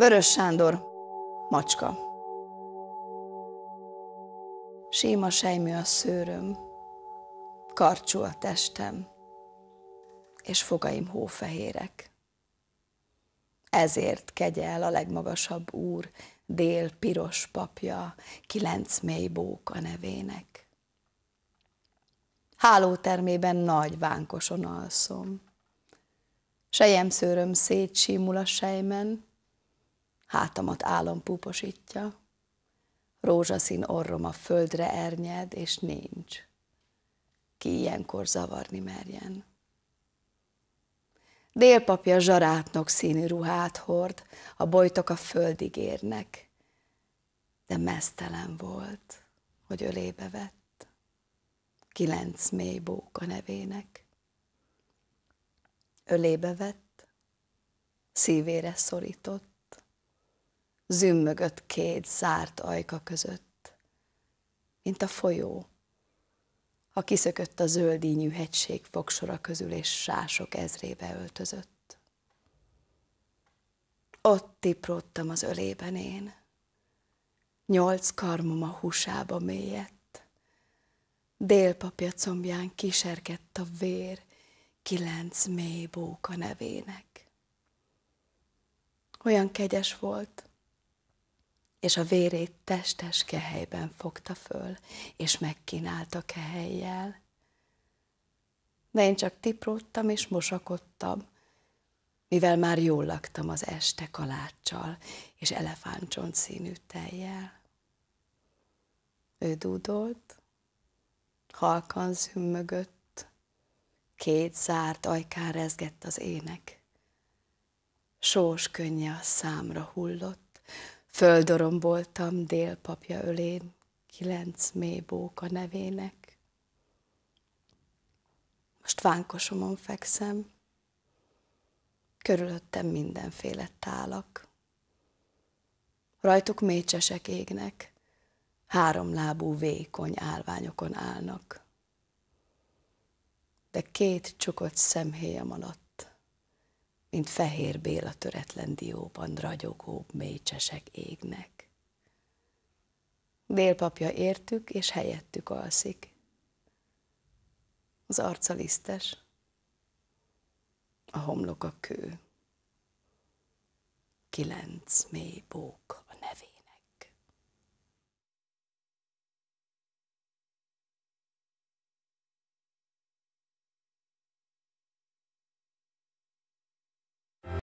Vörös Sándor, macska. Sima sejmű a szőröm, karcsú a testem, és fogaim hófehérek. Ezért kegyel a legmagasabb úr, dél piros papja, kilenc mély bók a nevének. Hálótermében nagy vánkoson alszom. szőröm szétsímul a sejmen, hátamat álompúposítja, rózsaszín orrom a földre ernyed, és nincs, ki ilyenkor zavarni merjen. Délpapja zsarátnok színű ruhát hord, a bojtok a földig érnek, de mesztelen volt, hogy ölébe vett, kilenc mély bóka nevének. Ölébe vett, szívére szorított, zümmögött két zárt ajka között, mint a folyó, ha kiszökött a zöldínyű hegység fogsora közül, és sások ezrébe öltözött. Ott tipródtam az ölében én, nyolc karmom a húsába mélyett, délpapja combján kiserkedt a vér, kilenc mély bóka nevének. Olyan kegyes volt, és a vérét testes kehelyben fogta föl, és megkínálta kehelyjel. De én csak tipródtam és mosakodtam, mivel már jól laktam az este kaláccsal és elefántcsont színű tejjel. Ő dúdolt, halkan zümmögött, két zárt ajkán rezgett az ének. Sós könnye a számra hullott, földoromboltam délpapja ölén, kilenc mély bóka nevének. Most vánkosomon fekszem, körülöttem mindenféle tálak. Rajtuk mécsesek égnek, háromlábú vékony állványokon állnak. De két csukott szemhéjem alatt mint fehér béla töretlen dióban ragyogó mécsesek égnek. Délpapja értük, és helyettük alszik. Az arca lisztes, a homlok a kő, kilenc mély bók